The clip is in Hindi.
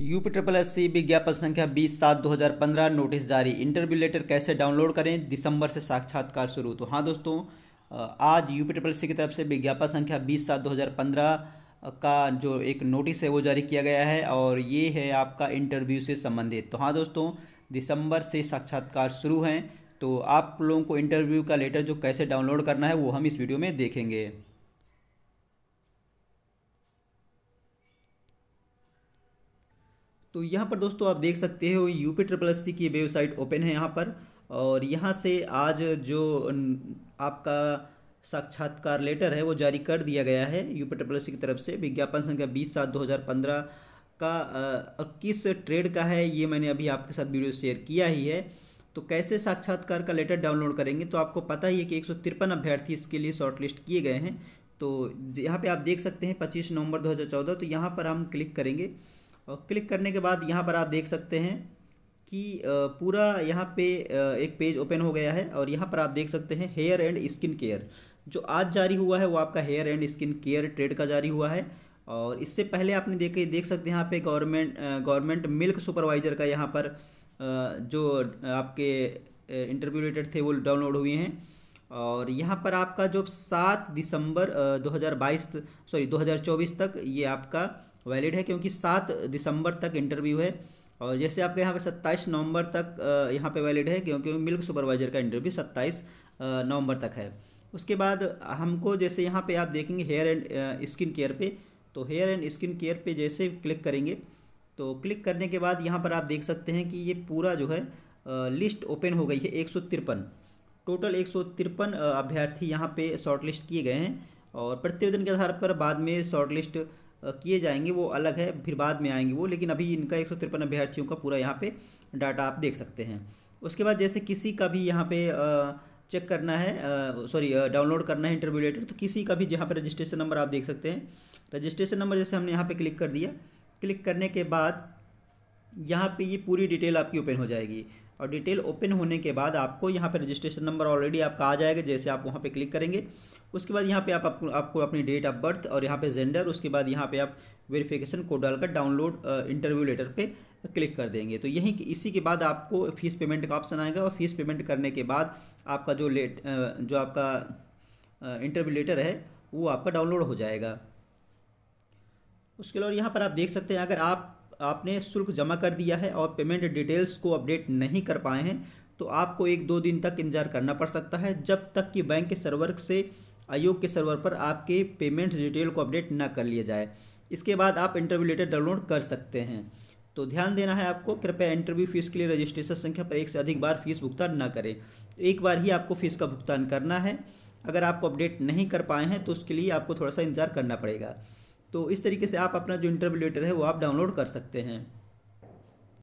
यूपी ट्रिपल एस सी विज्ञापन संख्या बीस सात दो हज़ार पंद्रह नोटिस जारी इंटरव्यू लेटर कैसे डाउनलोड करें दिसंबर से साक्षात्कार शुरू तो हाँ दोस्तों आज यूपी ट्रिपल सी की तरफ से विज्ञापन संख्या बीस सात दो हज़ार पंद्रह का जो एक नोटिस है वो जारी किया गया है और ये है आपका इंटरव्यू से संबंधित तो हाँ दोस्तों दिसंबर से साक्षात्कार शुरू हैं तो आप लोगों को इंटरव्यू का लेटर जो कैसे डाउनलोड करना है वो हम इस वीडियो में देखेंगे तो यहाँ पर दोस्तों आप देख सकते हो यूपी ट्रिपल एस सी की वेबसाइट ओपन है यहाँ पर और यहाँ से आज जो आपका साक्षात्कार लेटर है वो जारी कर दिया गया है U P triple S C की तरफ से विज्ञापन संख्या बीस सात दो हज़ार पंद्रह का आ, किस ट्रेड का है ये मैंने अभी आपके साथ वीडियो शेयर किया ही है तो कैसे साक्षात्कार का लेटर डाउनलोड करेंगे तो आपको पता ही है कि एक सौ तिरपन अभ्यर्थी इसके लिए शॉर्टलिस्ट किए गए हैं तो यहाँ पे आप देख सकते हैं 25 नवंबर 2014 तो यहाँ पर हम क्लिक करेंगे और क्लिक करने के बाद यहाँ पर आप देख सकते हैं कि पूरा यहाँ पे एक पेज ओपन हो गया है और यहाँ पर आप देख सकते हैं हेयर एंड स्किन केयर जो आज जारी हुआ है वो आपका hair and skin care trade का जारी हुआ है और इससे पहले आपने देखे देख सकते हैं यहाँ पे गवर्नमेंट गवर्नमेंट मिल्क सुपरवाइज़र का यहाँ पर जो आपके इंटरव्यू रिलेटेड थे वो डाउनलोड हुए हैं और यहाँ पर आपका जो सात दिसंबर दो सॉरी दो तक ये आपका वैलिड है क्योंकि सात दिसंबर तक इंटरव्यू है और जैसे आपके यहाँ पे सत्ताईस नवंबर तक यहाँ पे वैलिड है क्योंकि मिल्क सुपरवाइज़र का इंटरव्यू सत्ताईस नवंबर तक है उसके बाद हमको जैसे यहाँ पे आप देखेंगे हेयर एंड स्किन केयर पे तो हेयर एंड स्किन केयर पे जैसे क्लिक करेंगे तो क्लिक करने के बाद यहाँ पर आप देख सकते हैं कि ये पूरा जो है लिस्ट ओपन हो गई है एक टोटल एक अभ्यर्थी यहाँ पर शॉर्ट किए गए हैं और प्रतिवेदन के आधार पर बाद में शॉर्ट किए जाएंगे वो अलग है फिर बाद में आएंगे वो लेकिन अभी इनका एक सौ तिरपन अभ्यर्थियों का पूरा यहाँ पे डाटा आप देख सकते हैं उसके बाद जैसे किसी का भी यहाँ पे चेक करना है सॉरी डाउनलोड करना है इंटरव्यू लेटर तो किसी का भी जहाँ पर रजिस्ट्रेशन नंबर आप देख सकते हैं रजिस्ट्रेशन नंबर जैसे हमने यहाँ पर क्लिक कर दिया क्लिक करने के बाद यहाँ पे ये पूरी डिटेल आपकी ओपन हो जाएगी और डिटेल ओपन होने के बाद आपको यहाँ पर रजिस्ट्रेशन नंबर ऑलरेडी आपका आ जाएगा जैसे आप वहाँ पे क्लिक करेंगे उसके बाद यहाँ पे आप आपको आपको अपनी डेट ऑफ बर्थ और यहाँ पे जेंडर उसके बाद यहाँ पे आप वेरिफिकेशन कोड डालकर डाउनलोड इंटरव्यू लेटर पे क्लिक कर देंगे तो यही इसी के बाद आपको फीस पेमेंट का ऑप्शन आएगा और फीस पेमेंट करने के बाद आपका जो लेट जो आपका इंटरव्यू लेटर है वो आपका डाउनलोड हो जाएगा उसके अलावा यहाँ पर आप देख सकते हैं अगर आप आपने शुल्क जमा कर दिया है और पेमेंट डिटेल्स को अपडेट नहीं कर पाए हैं तो आपको एक दो दिन तक इंतजार करना पड़ सकता है जब तक कि बैंक के सर्वर से आयोग के सर्वर पर आपके पेमेंट्स डिटेल को अपडेट ना कर लिया जाए इसके बाद आप इंटरव्यू लेटर डाउनलोड कर सकते हैं तो ध्यान देना है आपको कृपया इंटरव्यू फीस के लिए रजिस्ट्रेशन संख्या पर एक से अधिक बार फीस भुगतान ना करें एक बार ही आपको फीस का भुगतान करना है अगर आपको अपडेट नहीं कर पाए हैं तो उसके लिए आपको थोड़ा सा इंतज़ार करना पड़ेगा तो इस तरीके से आप अपना जो इंटरवेल्यूटर है वो आप डाउनलोड कर सकते हैं